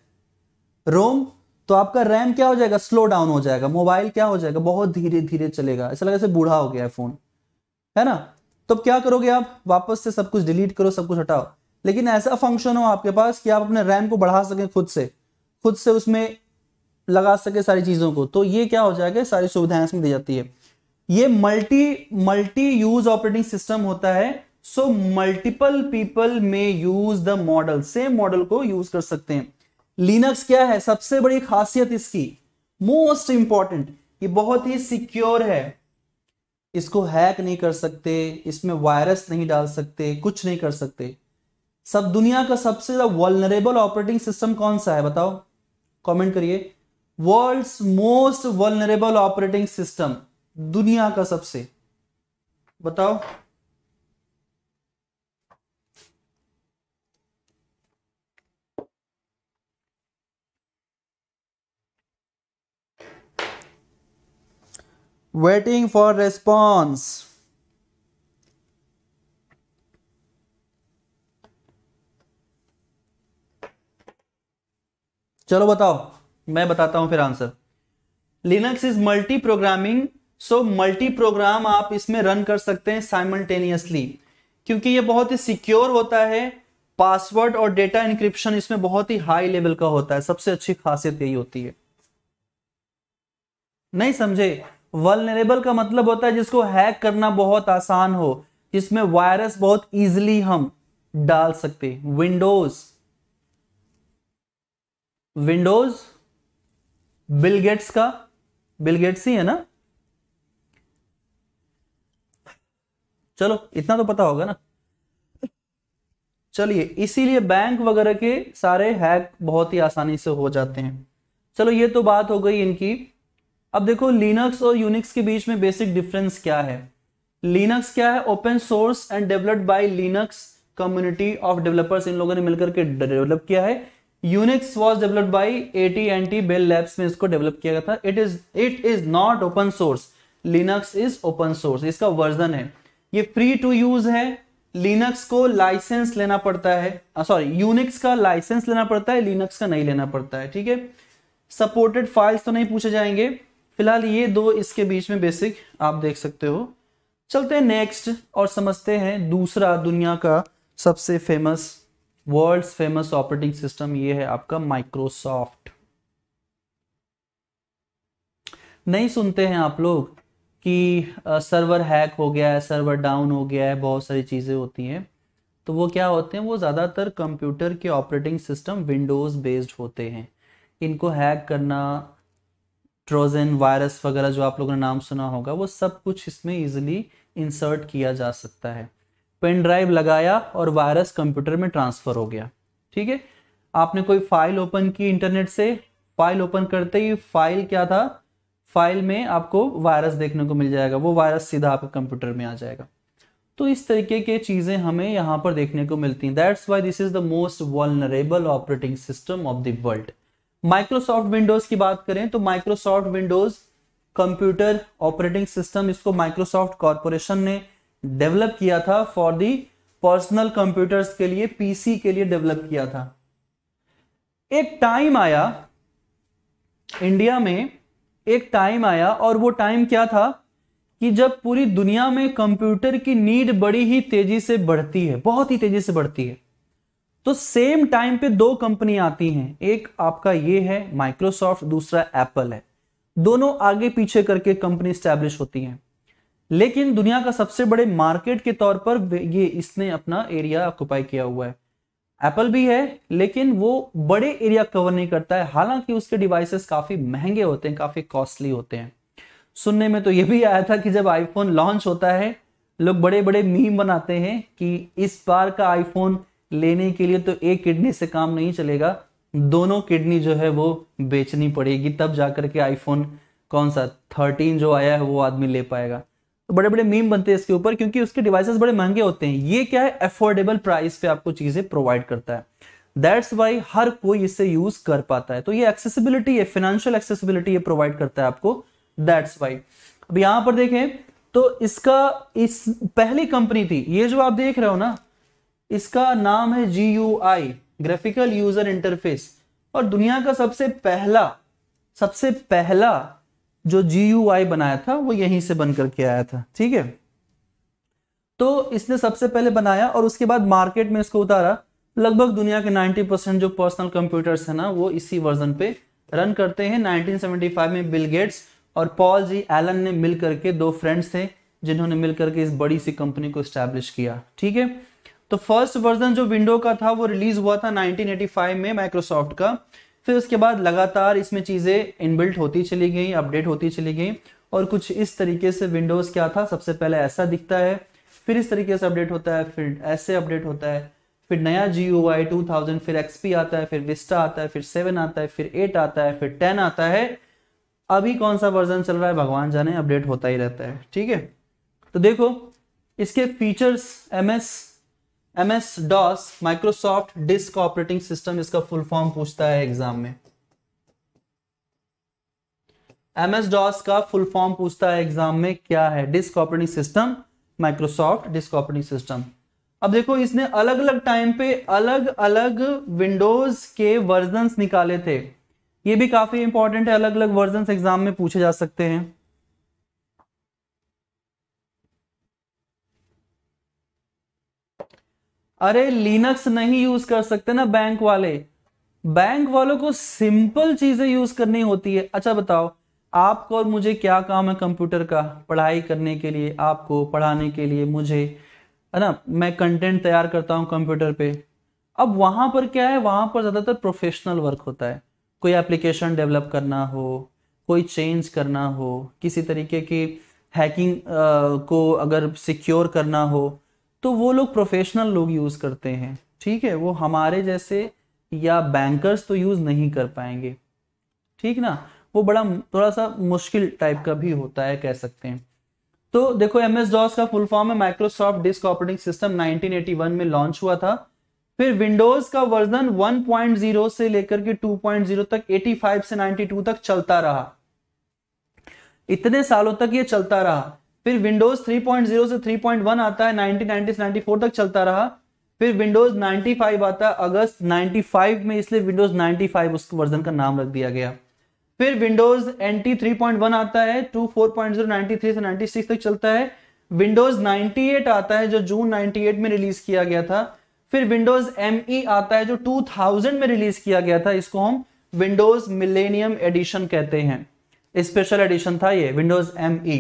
रोम तो आपका रैम क्या हो जाएगा स्लो डाउन हो जाएगा मोबाइल क्या हो जाएगा बहुत धीरे धीरे चलेगा ऐसा लगा जैसे बूढ़ा हो गया है फोन है ना तो क्या करोगे आप वापस से सब कुछ डिलीट करो सब कुछ हटाओ लेकिन ऐसा फंक्शन हो आपके पास कि आप अपने रैम को बढ़ा सकें खुद से खुद से उसमें लगा सके सारी चीज़ों को तो ये क्या हो जाएगा सारी सुविधाएं इसमें दी जाती है ये multi multi use operating system होता है so multiple people may use the model same model को यूज कर सकते हैं लिनक्स क्या है सबसे बड़ी खासियत इसकी मोस्ट इंपॉर्टेंट ये बहुत ही सिक्योर है इसको हैक नहीं कर सकते इसमें वायरस नहीं डाल सकते कुछ नहीं कर सकते सब दुनिया का सबसे ज्यादा वल्नरेबल ऑपरेटिंग सिस्टम कौन सा है बताओ कमेंट करिए world's most vulnerable operating system दुनिया का सबसे बताओ waiting for response. चलो बताओ मैं बताता हूं फिर answer Linux is multi programming so multi program आप इसमें रन कर सकते हैं साइमल्टेनियसली क्योंकि ये बहुत ही सिक्योर होता है पासवर्ड और डेटा इंक्रिप्शन इसमें बहुत ही हाई लेवल का होता है सबसे अच्छी खासियत यही होती है नहीं समझे वलनरेबल का मतलब होता है जिसको हैक करना बहुत आसान हो जिसमें वायरस बहुत इजिली हम डाल सकते विंडोज विंडोज बिलगेट्स का बिलगेट्स ही है ना चलो इतना तो पता होगा ना चलिए इसीलिए बैंक वगैरह के सारे हैक बहुत ही आसानी से हो जाते हैं चलो ये तो बात हो गई इनकी अब देखो लिनक्स और यूनिक्स के बीच में बेसिक डिफरेंस क्या है लिनक्स क्या है open source and developed by Linux community of developers इन लोगों ने मिलकर के डेवलप किया है Unix was developed by AT N T Bell Labs में इसको डेवलप किया गया था it is it is not open source Linux is open source इसका वर्जन है ये फ्री टू यूज है लिनक्स को लाइसेंस लेना पड़ता है सॉरी यूनिक्स का लाइसेंस लेना पड़ता है लिनक्स का नहीं लेना पड़ता है ठीक है सपोर्टेड फाइल्स तो नहीं पूछे जाएंगे फिलहाल ये दो इसके बीच में बेसिक आप देख सकते हो चलते हैं नेक्स्ट और समझते हैं दूसरा दुनिया का सबसे famous world famous operating system ये है आपका माइक्रोसॉफ्ट नहीं सुनते हैं आप लोग कि सर्वर हैक हो गया है सर्वर डाउन हो गया है बहुत सारी चीज़ें होती हैं तो वो क्या होते हैं वो ज़्यादातर कंप्यूटर के ऑपरेटिंग सिस्टम विंडोज़ बेस्ड होते हैं इनको हैक करना ट्रोजन वायरस वगैरह जो आप लोगों ने नाम सुना होगा वो सब कुछ इसमें ईजिली इंसर्ट किया जा सकता है पेन ड्राइव लगाया और वायरस कंप्यूटर में ट्रांसफर हो गया ठीक है आपने कोई फाइल ओपन की इंटरनेट से फाइल ओपन करते ही फाइल क्या था फाइल में आपको वायरस देखने को मिल जाएगा वो वायरस सीधा आपके कंप्यूटर में आ जाएगा तो इस तरीके के चीज़ें हमें यहां पर देखने को मिलती हैं that's why this is the most vulnerable operating system of the world Microsoft Windows की बात करें तो Microsoft Windows computer operating system इसको माइक्रोसॉफ्ट कॉरपोरेशन ने डेवलप किया था फॉर दी पर्सनल कंप्यूटर्स के लिए पीसी के लिए डेवलप किया था एक टाइम आया इंडिया में एक टाइम आया और वो टाइम क्या था कि जब पूरी दुनिया में कंप्यूटर की नीड बड़ी ही तेजी से बढ़ती है बहुत ही तेजी से बढ़ती है तो सेम टाइम पे दो कंपनी आती हैं एक आपका ये है माइक्रोसॉफ्ट दूसरा एप्पल है दोनों आगे पीछे करके कंपनी स्टैब्लिश होती हैं लेकिन दुनिया का सबसे बड़े मार्केट के तौर पर ये इसने अपना एरिया ऑक्यूपाई किया हुआ है एप्पल भी है लेकिन वो बड़े एरिया कवर नहीं करता है हालांकि उसके डिवाइसेस काफी महंगे होते हैं काफी कॉस्टली होते हैं सुनने में तो ये भी आया था कि जब आईफोन लॉन्च होता है लोग बड़े बड़े मीम बनाते हैं कि इस बार का आईफोन लेने के लिए तो एक किडनी से काम नहीं चलेगा दोनों किडनी जो है वो बेचनी पड़ेगी तब जाकर के आईफोन कौन सा थर्टीन जो आया है वो आदमी ले पाएगा तो बड़े बड़े मीम बनते हैं इसके ऊपर क्योंकि उसके डिवाइसेस बड़े महंगे होते हैं ये क्या है अफोर्डेबल प्राइस पे आपको चीजें प्रोवाइड करता है दैट्स वाई हर कोई इसे यूज कर पाता है तो ये एक्सेसिबिलिटी है फाइनेंशियल एक्सेसिबिलिटी ये प्रोवाइड करता है आपको दैट्स वाई अब यहां पर देखें तो इसका इस पहली कंपनी थी ये जो आप देख रहे हो ना इसका नाम है G U I graphical user interface और दुनिया का सबसे पहला सबसे पहला जो जी यू आई बनाया था वो यहीं से बन करके आया था ठीक है तो इसने सबसे पहले बनाया और उसके बाद मार्केट में इसको उतारा लगभग दुनिया के 90 परसेंट जो पर्सनल कंप्यूटर्स है ना वो इसी वर्जन पे रन करते हैं 1975 में बिल गेट्स और पॉल जी एलन ने मिलकर के दो फ्रेंड्स थे जिन्होंने मिलकर के इस बड़ी सी कंपनी को स्टैब्लिश किया ठीक है तो फर्स्ट वर्जन जो विंडो का था वो रिलीज हुआ था 1985 में माइक्रोसॉफ्ट का फिर उसके बाद लगातार इसमें चीज़ें इनबिल्ट होती चली गई अपडेट होती चली गई और कुछ इस तरीके से विंडोज़ क्या था सबसे पहले ऐसा दिखता है फिर इस तरीके से अपडेट होता है फिर ऐसे अपडेट होता है फिर नया G O I two thousand फिर एक्सपी आता है फिर विस्टा आता है फिर सेवन आता है फिर एट आता है फिर टेन आता है अभी कौन सा वर्जन चल रहा है भगवान जाने अपडेट होता ही रहता है ठीक है तो देखो इसके features M S M S DOS Microsoft disk operating system इसका फुल फॉर्म पूछता है एग्जाम में एमएस डॉस का फुल फॉर्म पूछता है एग्जाम में क्या है disk operating system Microsoft disk operating system अब देखो इसने अलग अलग टाइम पे अलग अलग विंडोज के वर्जन निकाले थे ये भी काफी इंपॉर्टेंट है अलग अलग वर्जन एग्जाम में पूछे जा सकते हैं अरे लिनक्स नहीं यूज कर सकते ना बैंक वाले बैंक वालों को सिंपल चीजें यूज करनी होती है अच्छा बताओ आपको और मुझे क्या काम है कंप्यूटर का पढ़ाई करने के लिए आपको पढ़ाने के लिए मुझे है ना मैं कंटेंट तैयार करता हूं कंप्यूटर पे अब वहां पर क्या है वहां पर ज्यादातर प्रोफेशनल वर्क होता है कोई एप्लीकेशन डेवलप करना हो कोई चेंज करना हो किसी तरीके की हैकिंग को अगर सिक्योर करना हो तो वो लोग प्रोफेशनल लोग यूज करते हैं ठीक है वो हमारे जैसे या बैंकर्स तो यूज नहीं कर पाएंगे ठीक ना वो बड़ा थोड़ा सा मुश्किल टाइप का भी होता है कह सकते हैं तो देखो एम एस डॉस का फुल फॉर्म है माइक्रोसॉफ्ट डिस्क ऑपरेटिंग सिस्टम 1981 में लॉन्च हुआ था फिर विंडोज का वर्जन 1.0 से लेकर के 2.0 तक 85 से 92 तक चलता रहा इतने सालों तक ये चलता रहा फिर विंडोज 3.0 से 3.1 आता है 1990 94 तक चलता रहा फिर विंडोज 95 आता है अगस्त 95 में इसलिए विंडोज 95 उस वर्जन का नाम रख दिया गया फिर विंडोज एन 3.1 आता है टू फोर पॉइंट से 96 तक चलता है विंडोज 98 आता है जो जून 98 में रिलीज किया गया था फिर विंडोज एम e आता है जो टू में रिलीज किया गया था इसको हम विंडोज मिलेनियम एडिशन कहते हैं स्पेशल एडिशन था ये विंडोज एम ई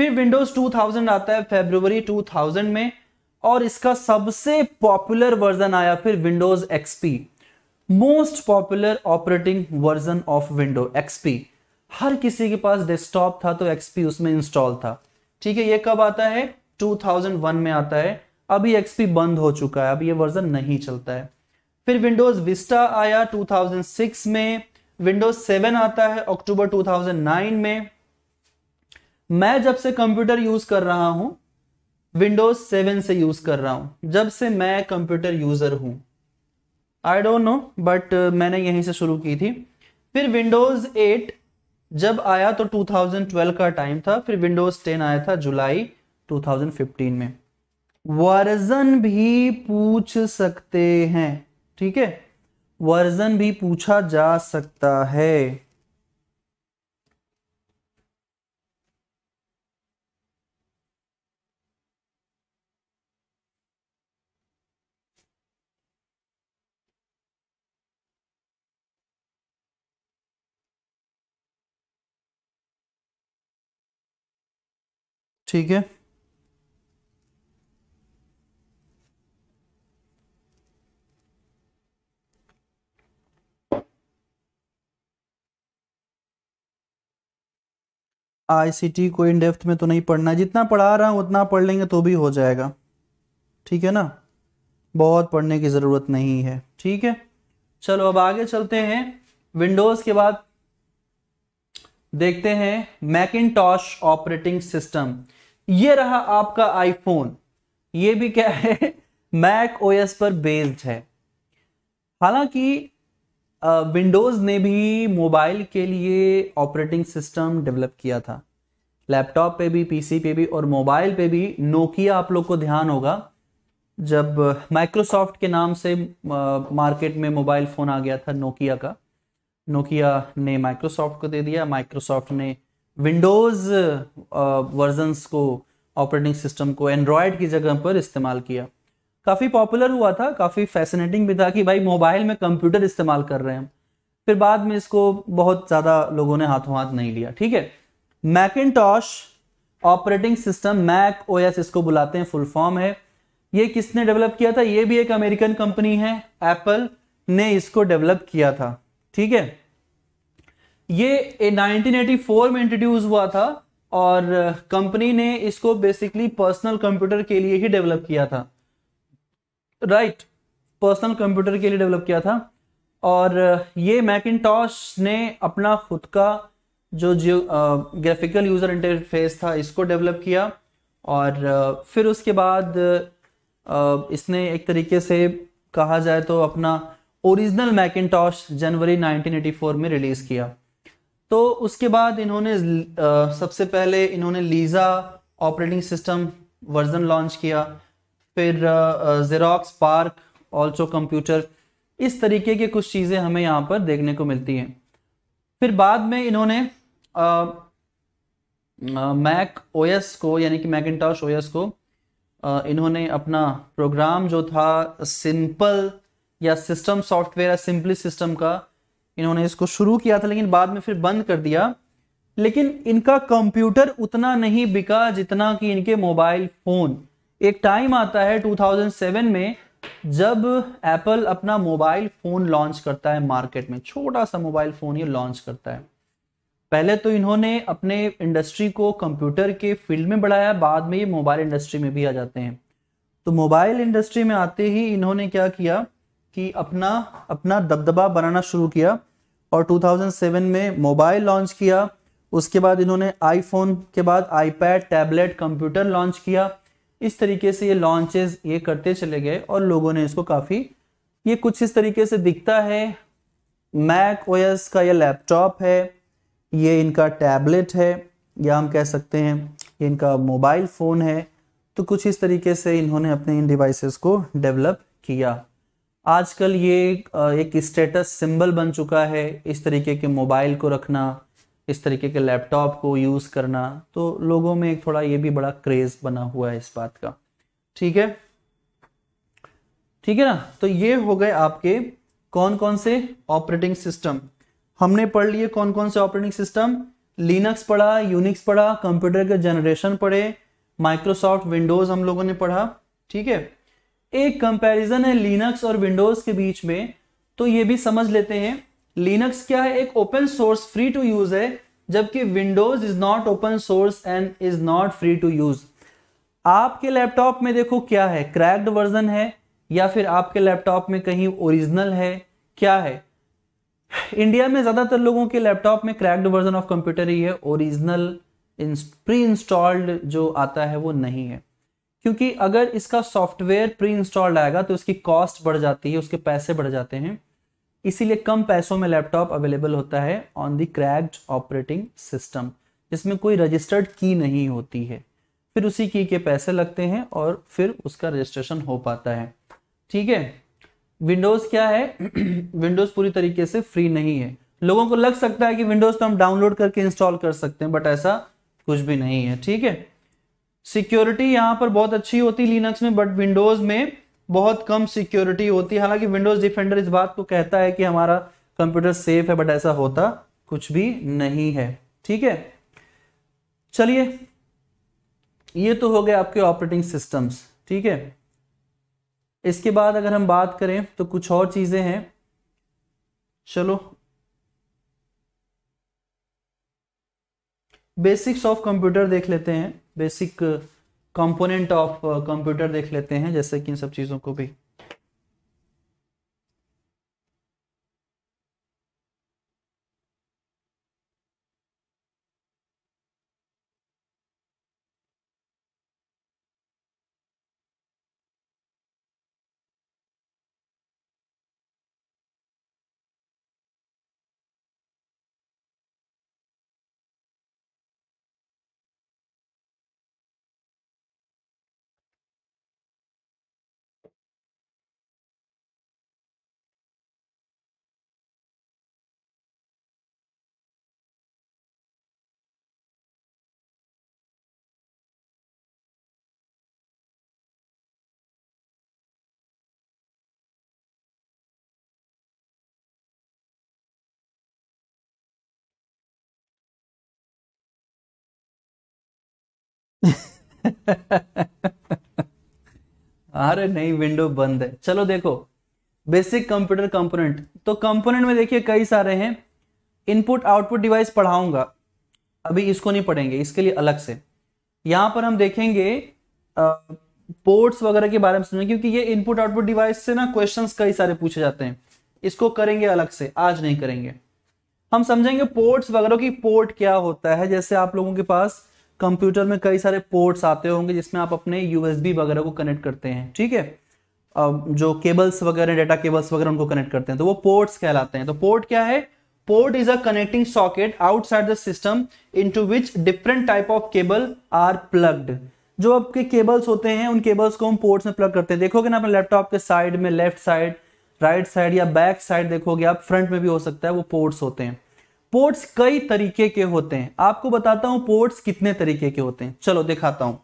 फिर विंडोज 2000 आता है फेब्रुवरी 2000 में और इसका सबसे पॉपुलर वर्जन आया फिर Windows XP most popular operating version of window XP हर किसी के पास डेस्कटॉप था तो एक्सपी उसमें इंस्टॉल था ठीक है ये कब आता है 2001 में आता है अभी एक्सपी बंद हो चुका है अब ये वर्जन नहीं चलता है फिर विंडोज विस्टा आया 2006 में विंडोज 7 आता है अक्टूबर 2009 में मैं जब से कंप्यूटर यूज कर रहा हूं विंडोज सेवन से यूज कर रहा हूं जब से मैं कंप्यूटर यूजर हूं आई डोंट नो बट मैंने यहीं से शुरू की थी फिर विंडोज एट जब आया तो 2012 का टाइम था फिर विंडोज टेन आया था जुलाई 2015 में वर्जन भी पूछ सकते हैं ठीक है वर्जन भी पूछा जा सकता है ठीक है आईसीटी को इन डेफ्थ में तो नहीं पढ़ना है जितना पढ़ा रहा हूं उतना पढ़ लेंगे तो भी हो जाएगा ठीक है ना बहुत पढ़ने की ज़रूरत नहीं है ठीक है चलो अब आगे चलते हैं विंडोज़ के बाद देखते हैं मैकिन ऑपरेटिंग सिस्टम ये रहा आपका आईफोन ये भी क्या है मैक ओएस पर बेस्ड है हालांकि विंडोज़ ने भी मोबाइल के लिए ऑपरेटिंग सिस्टम डेवलप किया था लैपटॉप पे भी पीसी पे भी और मोबाइल पे भी नोकिया आप लोग को ध्यान होगा जब माइक्रोसॉफ्ट के नाम से मार्केट में मोबाइल फ़ोन आ गया था नोकिया का नोकिया ने माइक्रोसॉफ्ट को दे दिया माइक्रोसॉफ्ट ने विंडोज़ वर्जनस uh, को ऑपरेटिंग सिस्टम को एंड्रॉयड की जगह पर इस्तेमाल किया काफ़ी पॉपुलर हुआ था काफ़ी फैसिनेटिंग भी था कि भाई मोबाइल में कंप्यूटर इस्तेमाल कर रहे हैं फिर बाद में इसको बहुत ज़्यादा लोगों ने हाथों हाथ नहीं लिया ठीक है Macintosh operating system Mac OS इसको बुलाते हैं फुल फॉर्म है ये किसने डेवलप किया था ये भी एक अमेरिकन कंपनी है एप्पल ने इसको डेवलप किया था ठीक है ये 1984 में इंट्रोड्यूस हुआ था और कंपनी ने इसको बेसिकली पर्सनल कंप्यूटर के लिए ही डेवलप किया था राइट पर्सनल कंप्यूटर के लिए डेवलप किया था और ये मैकिनटॉश ने अपना खुद का जो जियो ग्राफिकल यूज़र इंटरफेस था इसको डेवलप किया और फिर उसके बाद इसने एक तरीके से कहा जाए तो अपना ओरिजिनल मैकिनटॉश जनवरी 1984 में रिलीज़ किया तो उसके बाद इन्होंने आ, सबसे पहले इन्होंने Lisa operating system version launch किया फिर जेरोक्स पार्क ऑल्सो कंप्यूटर इस तरीके के कुछ चीज़ें हमें यहाँ पर देखने को मिलती हैं फिर बाद में इन्होंने मैक ओएस को यानी कि मैकिनटॉश ओएस को आ, इन्होंने अपना प्रोग्राम जो था सिंपल या सिस्टम सॉफ्टवेयर या सिंपली सिस्टम का इन्होंने इसको शुरू किया था लेकिन बाद में फिर बंद कर दिया लेकिन इनका कंप्यूटर उतना नहीं बिका जितना कि इनके मोबाइल फोन एक टाइम आता है 2007 में जब एप्पल अपना मोबाइल फोन लॉन्च करता है मार्केट में छोटा सा मोबाइल फोन ये लॉन्च करता है पहले तो इन्होंने अपने इंडस्ट्री को कंप्यूटर के फील्ड में बढ़ाया बाद में ये मोबाइल इंडस्ट्री में भी आ जाते हैं तो मोबाइल इंडस्ट्री में आते ही इन्होंने क्या किया कि अपना अपना दबदबा बनाना शुरू किया और 2007 में मोबाइल लॉन्च किया उसके बाद इन्होंने आईफोन के बाद आईपैड टैबलेट कंप्यूटर लॉन्च किया इस तरीके से ये लॉन्चेस ये करते चले गए और लोगों ने इसको काफ़ी ये कुछ इस तरीके से दिखता है मैक ओएस का ये लैपटॉप है ये इनका टैबलेट है या हम कह सकते हैं ये इनका मोबाइल फ़ोन है तो कुछ इस तरीके से इन्होंने अपने इन डिवाइसेस को डेवलप किया आजकल ये एक स्टेटस सिंबल बन चुका है इस तरीके के मोबाइल को रखना इस तरीके के लैपटॉप को यूज़ करना तो लोगों में एक थोड़ा ये भी बड़ा क्रेज बना हुआ है इस बात का ठीक है ठीक है ना तो ये हो गए आपके कौन कौन से ऑपरेटिंग सिस्टम हमने पढ़ लिए कौन कौन से ऑपरेटिंग सिस्टम लिनक्स पढ़ा यूनिक्स पढ़ा कंप्यूटर के जनरेशन पढ़े माइक्रोसॉफ्ट विंडोज हम लोगों ने पढ़ा ठीक है एक कंपैरिजन है लिनक्स और विंडोज के बीच में तो ये भी समझ लेते हैं लिनक्स क्या है एक open source free to use है जबकि Windows is not open source and is not free to use आपके लैपटॉप में देखो क्या है क्रैक्ड वर्जन है या फिर आपके लैपटॉप में कहीं ओरिजिनल है क्या है इंडिया में ज्यादातर लोगों के लैपटॉप में क्रैक्ड वर्जन ऑफ कंप्यूटर ही है ओरिजिनल प्री इंस्टॉल्ड जो आता है वो नहीं है क्योंकि अगर इसका सॉफ्टवेयर प्री इंस्टॉल्ड आएगा तो उसकी कॉस्ट बढ़ जाती है उसके पैसे बढ़ जाते हैं इसीलिए कम पैसों में लैपटॉप अवेलेबल होता है on the cracked operating system जिसमें कोई रजिस्टर्ड की नहीं होती है फिर उसी की के पैसे लगते हैं और फिर उसका रजिस्ट्रेशन हो पाता है ठीक है विंडोज़ क्या है विंडोज़ पूरी तरीके से फ्री नहीं है लोगों को लग सकता है कि विंडोज़ तो हम डाउनलोड करके इंस्टॉल कर सकते हैं बट ऐसा कुछ भी नहीं है ठीक है सिक्योरिटी यहां पर बहुत अच्छी होती लिनक्स में बट विंडोज में बहुत कम सिक्योरिटी होती है हालांकि विंडोज डिफेंडर इस बात को कहता है कि हमारा कंप्यूटर सेफ है बट ऐसा होता कुछ भी नहीं है ठीक है चलिए ये तो हो गए आपके ऑपरेटिंग सिस्टम्स ठीक है इसके बाद अगर हम बात करें तो कुछ और चीजें हैं चलो बेसिक्स ऑफ कंप्यूटर देख लेते हैं बेसिक कंपोनेंट ऑफ कंप्यूटर देख लेते हैं जैसे कि इन सब चीज़ों को भी अरे नहीं विंडो बंद है चलो देखो बेसिक कंप्यूटर कंपोनेंट तो कंपोनेंट में देखिए कई सारे हैं इनपुट आउटपुट डिवाइस पढ़ाऊंगा अभी इसको नहीं पढ़ेंगे इसके लिए अलग से यहां पर हम देखेंगे पोर्ट्स वगैरह के बारे में सुनेंगे क्योंकि ये इनपुट आउटपुट डिवाइस से ना क्वेश्चंस कई सारे पूछे जाते हैं इसको करेंगे अलग से आज नहीं करेंगे हम समझेंगे पोर्ट्स वगैरह की पोर्ट क्या होता है जैसे आप लोगों के पास कंप्यूटर में कई सारे पोर्ट्स आते होंगे जिसमें आप अपने यूएसबी वगैरह को कनेक्ट करते हैं ठीक है जो केबल्स वगैरह डेटा केबल्स वगैरह उनको कनेक्ट करते हैं तो वो पोर्ट्स कहलाते हैं तो पोर्ट क्या है port is a connecting socket the system into which different type of cable are plugged जो आपके केबल्स होते हैं उन केबल्स को हम पोर्ट्स में प्लग करते हैं देखोगे ना अपने लैपटॉप के साइड में लेफ्ट साइड राइट साइड या बैक साइड देखोगे आप फ्रंट में भी हो सकता है वो पोर्ट्स होते हैं पोर्ट्स कई तरीके के होते हैं आपको बताता हूं पोर्ट्स कितने तरीके के होते हैं चलो दिखाता हूं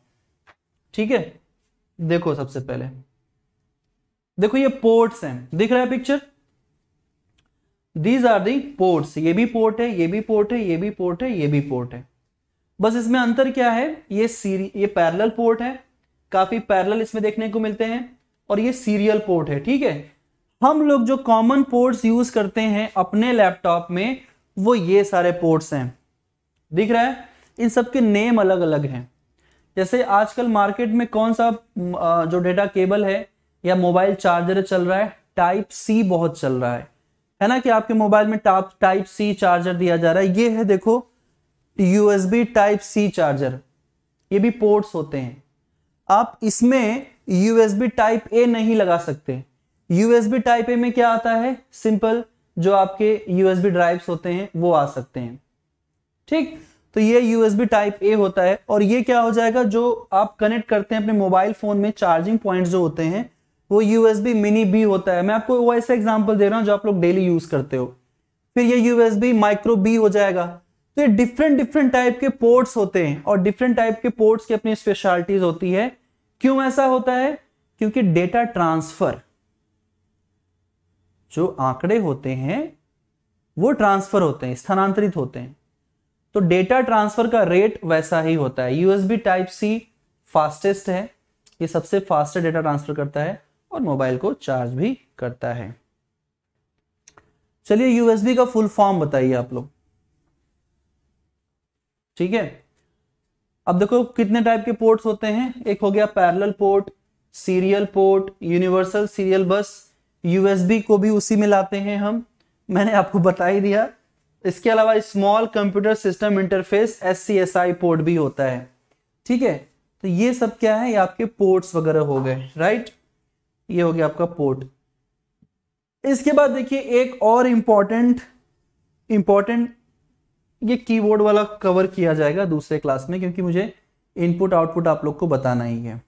ठीक है देखो सबसे पहले देखो ये पोर्ट्स हैं दिख रहा है picture these are the ports ये भी पोर्ट है ये भी पोर्ट है ये भी पोर्ट है ये भी पोर्ट है बस इसमें अंतर क्या है ये सीरी ये पैरल पोर्ट है काफी पैरल इसमें देखने को मिलते हैं और ये सीरियल पोर्ट है ठीक है हम लोग जो कॉमन पोर्ट्स यूज करते हैं अपने लैपटॉप में वो ये सारे पोर्ट्स हैं दिख रहा है इन सबके नेम अलग अलग हैं जैसे आजकल मार्केट में कौन सा जो डेटा केबल है या मोबाइल चार्जर चल रहा है टाइप सी बहुत चल रहा है है ना कि आपके मोबाइल में टाप टाइप सी चार्जर दिया जा रहा है ये है देखो यूएसबी टाइप सी चार्जर ये भी पोर्ट्स होते हैं आप इसमें यूएसबी टाइप ए नहीं लगा सकते यूएसबी टाइप ए में क्या आता है सिंपल जो आपके यूएसबी ड्राइव्स होते हैं वो आ सकते हैं ठीक तो ये यूएसबी टाइप ए होता है और ये क्या हो जाएगा जो आप कनेक्ट करते हैं अपने मोबाइल फोन में चार्जिंग पॉइंट जो होते हैं वो यूएसबी मिनी बी होता है मैं आपको वो ऐसा एग्जाम्पल दे रहा हूँ जो आप लोग डेली यूज करते हो फिर ये यूएसबी माइक्रो बी हो जाएगा तो ये डिफरेंट डिफरेंट टाइप के पोर्ट्स होते हैं और डिफरेंट टाइप के पोर्ट्स की अपनी स्पेशलिटीज होती है क्यों ऐसा होता है क्योंकि डेटा ट्रांसफर जो आंकड़े होते हैं वो ट्रांसफर होते हैं स्थानांतरित होते हैं तो डेटा ट्रांसफर का रेट वैसा ही होता है यूएसबी टाइप सी फास्टेस्ट है ये सबसे फास्ट डेटा ट्रांसफर करता है और मोबाइल को चार्ज भी करता है चलिए यूएसबी का फुल फॉर्म बताइए आप लोग ठीक है अब देखो कितने टाइप के पोर्ट्स होते हैं एक हो गया parallel port serial port universal serial bus USB को भी उसी में लाते हैं हम मैंने आपको बता ही दिया इसके अलावा small computer system interface S C S I port भी होता है ठीक है तो ये सब क्या है ये आपके पोर्ट्स वगैरह हो गए राइट ये हो गया आपका पोर्ट इसके बाद देखिए एक और इंपॉर्टेंट इंपॉर्टेंट ये कीबोर्ड वाला कवर किया जाएगा दूसरे क्लास में क्योंकि मुझे इनपुट आउटपुट आप लोग को बताना ही है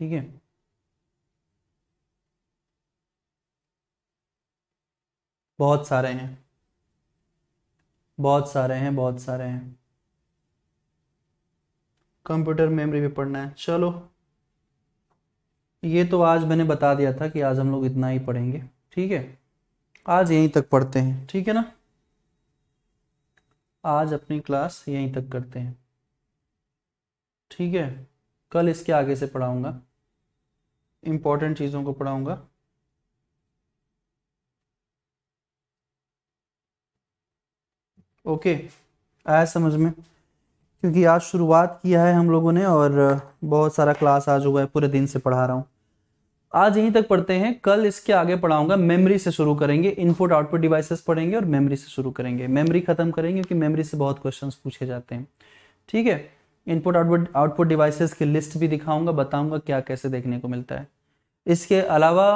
ठीक है बहुत सारे हैं बहुत सारे हैं बहुत सारे हैं कंप्यूटर मेमोरी भी पढ़ना है चलो ये तो आज मैंने बता दिया था कि आज हम लोग इतना ही पढ़ेंगे ठीक है आज यहीं तक पढ़ते हैं ठीक है ना आज अपनी क्लास यहीं तक करते हैं ठीक है कल इसके आगे से पढ़ाऊंगा इम्पोर्टेंट चीज़ों को पढ़ाऊंगा ओके आया समझ में क्योंकि आज शुरुआत किया है हम लोगों ने और बहुत सारा क्लास आज हुआ है पूरे दिन से पढ़ा रहा हूं आज यहीं तक पढ़ते हैं कल इसके आगे पढ़ाऊंगा मेमोरी से शुरू करेंगे इनपुट आउटपुट डिवाइसेस पढ़ेंगे और मेमोरी से शुरू करेंगे मेमोरी खत्म करेंगे क्योंकि मेमोरी से बहुत क्वेश्चंस पूछे जाते हैं ठीक है इनपुट आउटपुट आउटपुट डिवाइसेस की लिस्ट भी दिखाऊंगा बताऊंगा क्या कैसे देखने को मिलता है इसके अलावा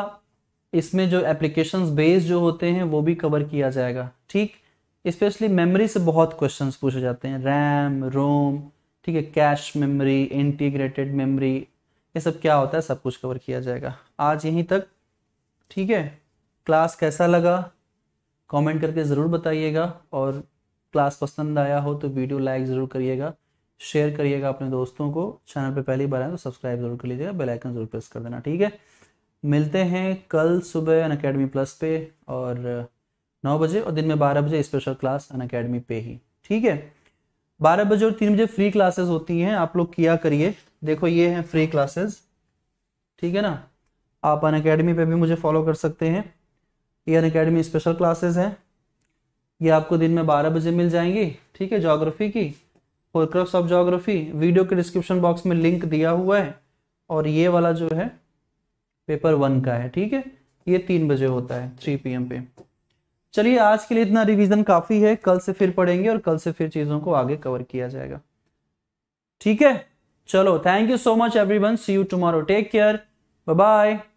इसमें जो एप्लीकेशन बेस्ड जो होते हैं वो भी कवर किया जाएगा ठीक स्पेशली मेमोरी से बहुत क्वेश्चन पूछे जाते हैं रैम रोम ठीक है कैश मेमोरी इंटीग्रेटेड मेमोरी ये सब क्या होता है सब कुछ कवर किया जाएगा आज यहीं तक ठीक है क्लास कैसा लगा कमेंट करके ज़रूर बताइएगा और क्लास पसंद आया हो तो वीडियो लाइक ज़रूर करिएगा शेयर करिएगा अपने दोस्तों को चैनल पे पहली बार आए तो सब्सक्राइब जरूर कर लीजिएगा बेल आइकन जरूर प्रेस कर देना ठीक है मिलते हैं कल सुबह अन अकेडमी प्लस पे और नौ बजे और दिन में बारह बजे स्पेशल क्लास अन अकेडमी पे ही ठीक है बारह बजे और तीन बजे फ्री क्लासेस होती हैं आप लोग किया करिए देखो ये हैं फ्री क्लासेस ठीक है ना आप अन अकेडमी पर भी मुझे फॉलो कर सकते हैं ये अन अकेडमी स्पेशल क्लासेज हैं ये आपको दिन में बारह बजे मिल जाएंगी ठीक है जोग्राफी की फोरक्रफ्स ऑफ जोग्राफी वीडियो के डिस्क्रिप्शन बॉक्स में लिंक दिया हुआ है और ये वाला जो है पेपर वन का है ठीक है ये तीन बजे होता है थ्री पी पे चलिए आज के लिए इतना रिवीजन काफी है कल से फिर पढ़ेंगे और कल से फिर चीजों को आगे कवर किया जाएगा ठीक है चलो thank you so much everyone see you tomorrow take care bye bye